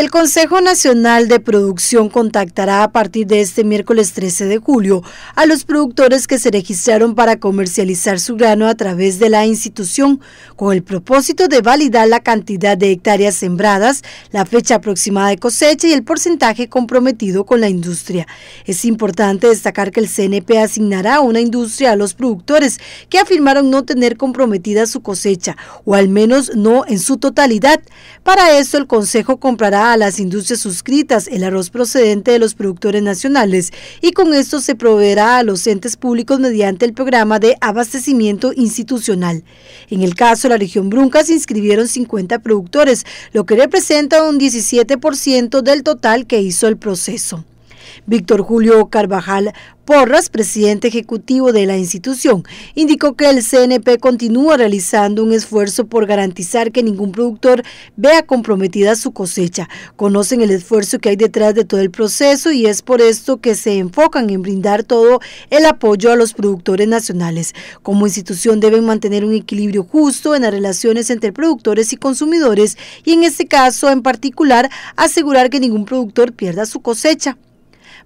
El Consejo Nacional de Producción contactará a partir de este miércoles 13 de julio a los productores que se registraron para comercializar su grano a través de la institución con el propósito de validar la cantidad de hectáreas sembradas, la fecha aproximada de cosecha y el porcentaje comprometido con la industria. Es importante destacar que el CNP asignará una industria a los productores que afirmaron no tener comprometida su cosecha o al menos no en su totalidad. Para eso el Consejo comprará a las industrias suscritas el arroz procedente de los productores nacionales y con esto se proveerá a los entes públicos mediante el programa de abastecimiento institucional. En el caso de la región Brunca se inscribieron 50 productores, lo que representa un 17% del total que hizo el proceso. Víctor Julio Carvajal Porras, presidente ejecutivo de la institución, indicó que el CNP continúa realizando un esfuerzo por garantizar que ningún productor vea comprometida su cosecha. Conocen el esfuerzo que hay detrás de todo el proceso y es por esto que se enfocan en brindar todo el apoyo a los productores nacionales. Como institución deben mantener un equilibrio justo en las relaciones entre productores y consumidores y en este caso en particular asegurar que ningún productor pierda su cosecha.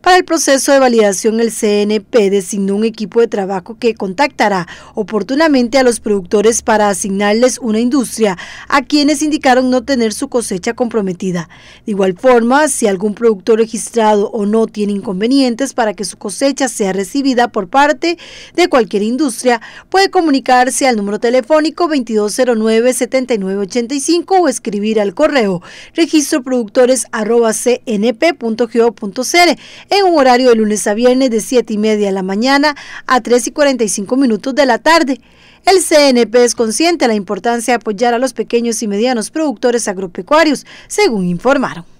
Para el proceso de validación, el CNP designó un equipo de trabajo que contactará oportunamente a los productores para asignarles una industria a quienes indicaron no tener su cosecha comprometida. De igual forma, si algún productor registrado o no tiene inconvenientes para que su cosecha sea recibida por parte de cualquier industria, puede comunicarse al número telefónico 2209-7985 o escribir al correo registroproductores.cnp.gov.cr en un horario de lunes a viernes de 7 y media de la mañana a 3 y 45 minutos de la tarde. El CNP es consciente de la importancia de apoyar a los pequeños y medianos productores agropecuarios, según informaron.